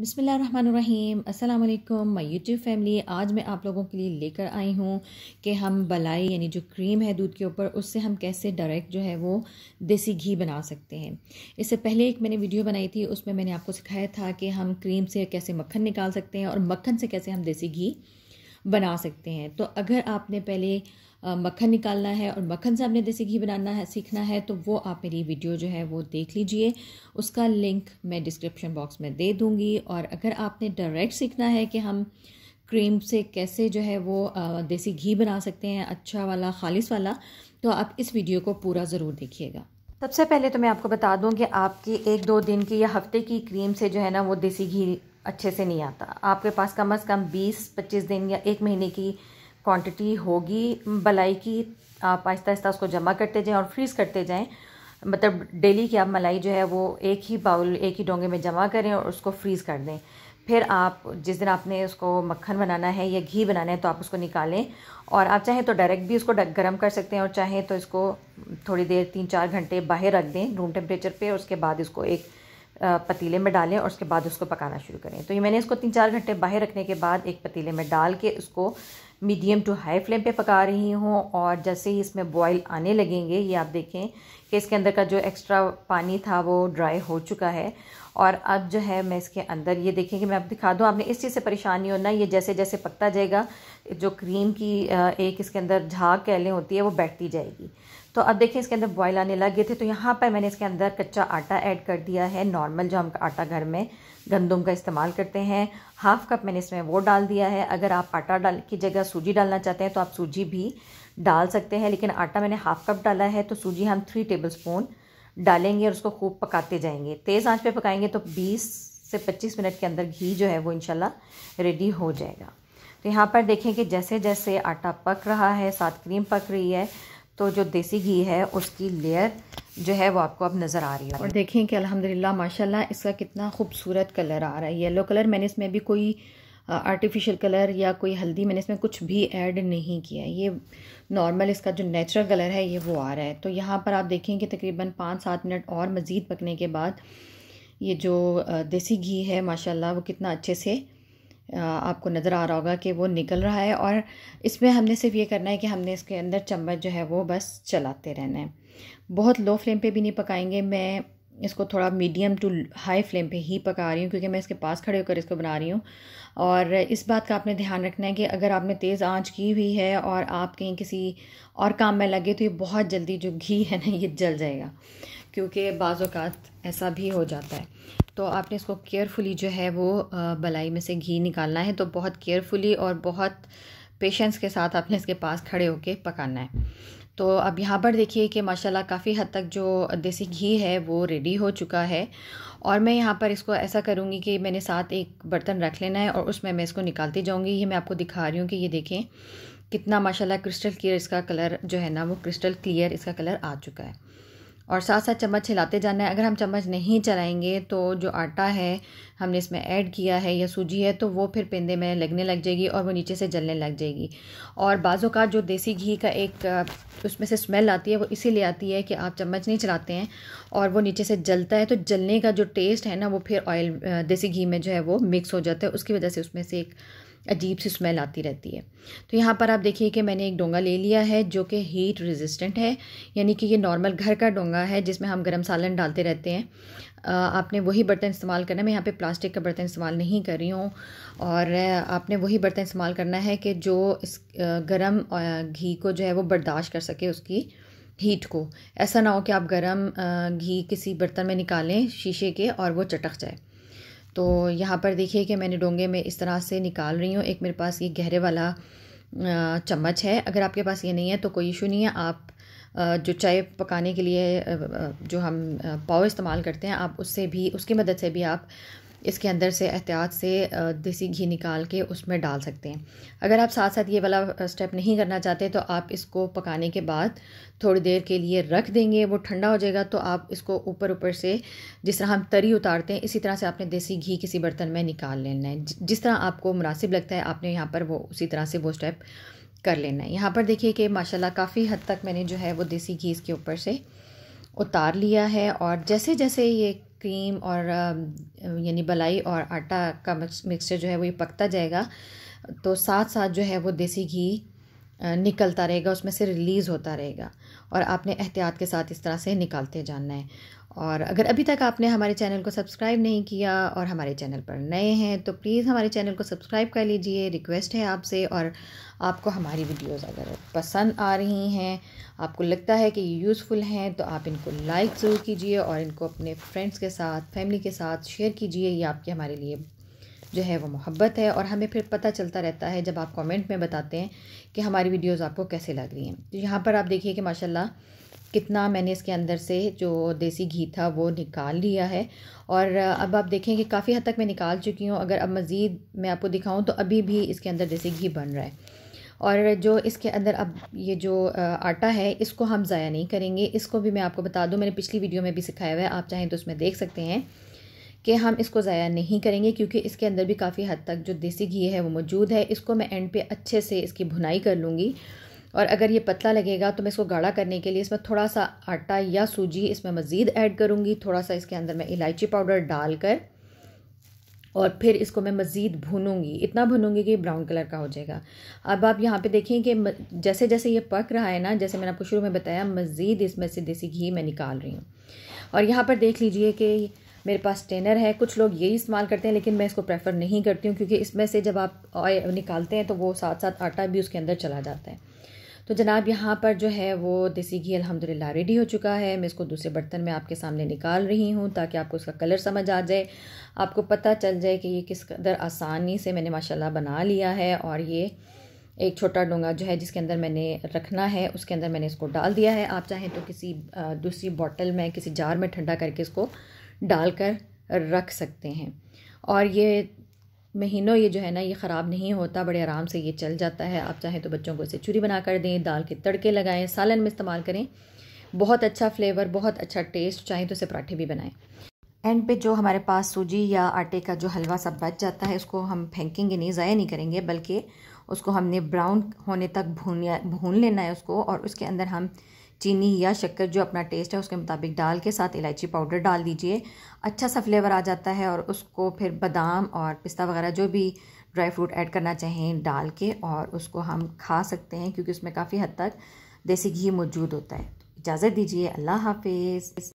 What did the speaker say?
बिसमीम् अल्लाम मई YouTube family आज मैं आप लोगों के लिए लेकर आई हूँ कि हम बलाई यानी जो क्रीम है दूध के ऊपर उससे हम कैसे डायरेक्ट जो है वो देसी घी बना सकते हैं इससे पहले एक मैंने वीडियो बनाई थी उसमें मैंने आपको सिखाया था कि हम क्रीम से कैसे मक्खन निकाल सकते हैं और मक्खन से कैसे हम देसी घी बना सकते हैं तो अगर आपने पहले मक्खन निकालना है और मक्खन से आपने देसी घी बनाना है सीखना है तो वो आप मेरी वीडियो जो है वो देख लीजिए उसका लिंक मैं डिस्क्रिप्शन बॉक्स में दे दूँगी और अगर आपने डायरेक्ट सीखना है कि हम क्रीम से कैसे जो है वो देसी घी बना सकते हैं अच्छा वाला खालिश वाला तो आप इस वीडियो को पूरा ज़रूर देखिएगा सबसे पहले तो मैं आपको बता दूं कि आपकी एक दो दिन की या हफ्ते की क्रीम से जो है ना वो देसी घी अच्छे से नहीं आता आपके पास कम अज़ कम बीस पच्चीस दिन या एक महीने की क्वांटिटी होगी मलाई की आप आहिस्ता आहिस्ता उसको जमा करते जाएं और फ्रीज़ करते जाएं मतलब डेली की आप मलाई जो है वो एक ही बाउल एक ही डोंगे में जमा करें और उसको फ्रीज़ कर दें फिर आप जिस दिन आपने उसको मक्खन बनाना है या घी बनाना है तो आप उसको निकालें और आप चाहें तो डायरेक्ट भी उसको गर्म कर सकते हैं और चाहें तो इसको थोड़ी देर तीन चार घंटे बाहर रख दें रूम टेम्परेचर पर उसके बाद इसको एक पतीले में डालें और उसके बाद उसको पकाना शुरू करें तो ये मैंने इसको तीन चार घंटे बाहर रखने के बाद एक पतीले में डाल के उसको मीडियम टू हाई फ्लेम पे पका रही हूँ और जैसे ही इसमें बॉयल आने लगेंगे ये आप देखें कि इसके अंदर का जो एक्स्ट्रा पानी था वो ड्राई हो चुका है और अब जो है मैं इसके अंदर ये देखें कि मैं अब दिखा दूँ आपने इस चीज़ से परेशान नहीं होना ये जैसे जैसे पकता जाएगा जो क्रीम की एक इसके अंदर झाग कहलें होती है वो बैठती जाएगी तो अब देखिए इसके अंदर बॉयल आने लगे थे तो यहाँ पर मैंने इसके अंदर कच्चा आटा ऐड कर दिया है नॉर्मल जो हम आटा घर में गंदम का इस्तेमाल करते हैं हाफ़ कप मैंने इसमें वो डाल दिया है अगर आप आटा डाल की जगह सूजी डालना चाहते हैं तो आप सूजी भी डाल सकते हैं लेकिन आटा मैंने हाफ़ कप डाला है तो सूजी हम थ्री टेबल स्पून डालेंगे और उसको खूब पकाते जाएंगे तेज़ आंच पे पकाएंगे तो 20 से 25 मिनट के अंदर घी जो है वो इंशाल्लाह रेडी हो जाएगा तो यहाँ पर देखें कि जैसे जैसे आटा पक रहा है साथ क्रीम पक रही है तो जो देसी घी है उसकी लेयर जो है वो आपको अब नज़र आ रही है और देखें कि अल्हम्दुलिल्लाह माशाल्लाह इसका कितना खूबसूरत कलर आ रहा है येलो कलर मैंने इसमें भी कोई आर्टिफिशियल कलर या कोई हल्दी मैंने इसमें कुछ भी ऐड नहीं किया ये नॉर्मल इसका जो नेचुरल कलर है ये वो आ रहा है तो यहाँ पर आप देखें कि तकरीबन पाँच सात मिनट और मज़ीद पकने के बाद ये जो देसी घी है माशाल्लाह वो कितना अच्छे से आपको नज़र आ रहा होगा कि वो निकल रहा है और इसमें हमने सिर्फ ये करना है कि हमने इसके अंदर चम्मच जो है वो बस चलाते रहना है बहुत लो फ्लेम पे भी नहीं पकाएंगे मैं इसको थोड़ा मीडियम टू हाई फ्लेम पे ही पका रही हूँ क्योंकि मैं इसके पास खड़े होकर इसको बना रही हूँ और इस बात का आपने ध्यान रखना है कि अगर आपने तेज़ आंच की हुई है और आप कहीं किसी और काम में लगे तो ये बहुत जल्दी जो घी है ना ये जल जाएगा क्योंकि बाज़ात ऐसा भी हो जाता है तो आपने इसको केयरफुली जो है वो बलाई में से घी निकालना है तो बहुत केयरफुली और बहुत पेशेंस के साथ आपने इसके पास खड़े होके पकाना है तो अब यहाँ पर देखिए कि माशाल्लाह काफ़ी हद तक जो देसी घी है वो रेडी हो चुका है और मैं यहाँ पर इसको ऐसा करूँगी कि मैंने साथ एक बर्तन रख लेना है और उसमें मैं इसको निकालती जाऊँगी ये मैं आपको दिखा रही हूँ कि ये देखें कितना माशाल्लाह क्रिस्टल क्लियर इसका कलर जो है ना वो क्रिस्टल क्लियर इसका कलर आ चुका है और साथ साथ चम्मच हिलाते जाना है अगर हम चम्मच नहीं चलाएंगे तो जो आटा है हमने इसमें ऐड किया है या सूजी है तो वो फिर पेंदे में लगने लग जाएगी और वो नीचे से जलने लग जाएगी और बाज़ों का जो देसी घी का एक उसमें से स्मेल आती है वो इसीलिए आती है कि आप चम्मच नहीं चलाते हैं और वो नीचे से जलता है तो जलने का जो टेस्ट है ना वो फिर ऑयल देसी घी में जो है वो मिक्स हो जाता है उसकी वजह से उसमें से एक अजीब सी स्मेल आती रहती है तो यहाँ पर आप देखिए कि मैंने एक डोंगा ले लिया है जो कि हीट रेजिस्टेंट है यानी कि ये नॉर्मल घर का डोंगा है जिसमें हम गर्म सालन डालते रहते हैं आपने वही बर्तन इस्तेमाल करना है मैं यहाँ पे प्लास्टिक का बर्तन इस्तेमाल नहीं कर रही हूँ और आपने वही बर्तन इस्तेमाल करना है कि जो इस गर्म घी को जो है वो बर्दाश्त कर सके उसकी हीट को ऐसा ना हो कि आप गर्म घी किसी बर्तन में निकालें शीशे के और वो चटक जाए तो यहाँ पर देखिए कि मैंने डोंगे में इस तरह से निकाल रही हूँ एक मेरे पास ये गहरे वाला चम्मच है अगर आपके पास ये नहीं है तो कोई इशू नहीं है आप जो चाय पकाने के लिए जो हम पाव इस्तेमाल करते हैं आप उससे भी उसकी मदद से भी आप इसके अंदर से एहतियात से देसी घी निकाल के उसमें डाल सकते हैं अगर आप साथ साथ ये वाला स्टेप नहीं करना चाहते तो आप इसको पकाने के बाद थोड़ी देर के लिए रख देंगे वो ठंडा हो जाएगा तो आप इसको ऊपर ऊपर से जिस तरह हम तरी उतारते हैं इसी तरह से आपने देसी घी किसी बर्तन में निकाल लेना है जिस तरह आपको मुनासिब लगता है आपने यहाँ पर वो उसी तरह से वो स्टेप कर लेना है यहाँ पर देखिए कि माशाल्लाह काफ़ी हद तक मैंने जो है वो देसी घी इसके ऊपर से उतार लिया है और जैसे जैसे ये क्रीम और यानी बलाई और आटा का मिक्सचर जो है वो ये पकता जाएगा तो साथ साथ जो है वो देसी घी निकलता रहेगा उसमें से रिलीज़ होता रहेगा और आपने एहतियात के साथ इस तरह से निकालते जानना है और अगर अभी तक आपने हमारे चैनल को सब्सक्राइब नहीं किया और हमारे चैनल पर नए हैं तो प्लीज़ हमारे चैनल को सब्सक्राइब कर लीजिए रिक्वेस्ट है आपसे और आपको हमारी वीडियोस अगर पसंद आ रही हैं आपको लगता है कि ये यूज़फुल हैं तो आप इनको लाइक ज़रूर कीजिए और इनको अपने फ्रेंड्स के साथ फैमिली के साथ शेयर कीजिए ये आपके हमारे लिए जो है वो मोहब्बत है और हमें फिर पता चलता रहता है जब आप कमेंट में बताते हैं कि हमारी वीडियोस आपको कैसे लग रही हैं तो यहाँ पर आप देखिए कि माशाल्लाह कितना मैंने इसके अंदर से जो देसी घी था वो निकाल लिया है और अब आप देखें कि काफ़ी हद तक मैं निकाल चुकी हूँ अगर अब मज़ीद मैं आपको दिखाऊँ तो अभी भी इसके अंदर देसी घी बन रहा है और जो इसके अंदर अब ये जो आटा है इसको हम ज़ाया नहीं करेंगे इसको भी मैं आपको बता दूँ मैंने पिछली वीडियो में भी सिखाया हुआ है आप चाहें तो उसमें देख सकते हैं कि हम इसको ज़ाया नहीं करेंगे क्योंकि इसके अंदर भी काफ़ी हद तक जो देसी घी है वो मौजूद है इसको मैं एंड पे अच्छे से इसकी भुनाई कर लूँगी और अगर ये पतला लगेगा तो मैं इसको गाढ़ा करने के लिए इसमें थोड़ा सा आटा या सूजी इसमें मज़ीद ऐड करूँगी थोड़ा सा इसके अंदर मैं इलायची पाउडर डालकर और फिर इसको मैं मज़ीद भूनूंगी इतना भूनूंगी कि ब्राउन कलर का हो जाएगा अब आप यहाँ पे देखें कि जैसे जैसे ये पक रहा है ना जैसे मैंने आपको शुरू में बताया मज़ीद इसमें से देसी घी मैं निकाल रही हूँ और यहाँ पर देख लीजिए कि मेरे पास स्टेनर है कुछ लोग यही इस्तेमाल करते हैं लेकिन मैं इसको प्रेफर नहीं करती हूँ क्योंकि इसमें से जब आप ऑयल निकालते हैं तो वो साथ साथ आटा भी उसके अंदर चला जाता है तो जनाब यहाँ पर जो है वो देसी घी अलहमदिल्ला रेडी हो चुका है मैं इसको दूसरे बर्तन में आपके सामने निकाल रही हूँ ताकि आपको इसका कलर समझ आ जाए आपको पता चल जाए कि ये किस कदर आसानी से मैंने माशाल्लाह बना लिया है और ये एक छोटा डोंगा जो है जिसके अंदर मैंने रखना है उसके अंदर मैंने इसको डाल दिया है आप चाहें तो किसी दूसरी बॉटल में किसी जार में ठंडा करके इसको डालकर रख सकते हैं और ये महीनों ये जो है ना ये ख़राब नहीं होता बड़े आराम से ये चल जाता है आप चाहें तो बच्चों को इसे चूरी बना कर दें दाल के तड़के लगाएं सालन में इस्तेमाल करें बहुत अच्छा फ्लेवर बहुत अच्छा टेस्ट चाहें तो इसे पराठे भी बनाएं एंड पे जो हमारे पास सूजी या आटे का जो हलवा सब बच जाता है उसको हम फेंकेंगे नहीं ज़ाया नहीं करेंगे बल्कि उसको हमने ब्राउन होने तक भून भून लेना है उसको और उसके अंदर हम चीनी या शक्कर जो अपना टेस्ट है उसके मुताबिक डाल के साथ इलायची पाउडर डाल दीजिए अच्छा सा फ्लेवर आ जाता है और उसको फिर बादाम और पिस्ता वगैरह जो भी ड्राई फ्रूट ऐड करना चाहें डाल के और उसको हम खा सकते हैं क्योंकि उसमें काफ़ी हद तक देसी घी मौजूद होता है तो इजाज़त दीजिए अल्लाह हाफिज़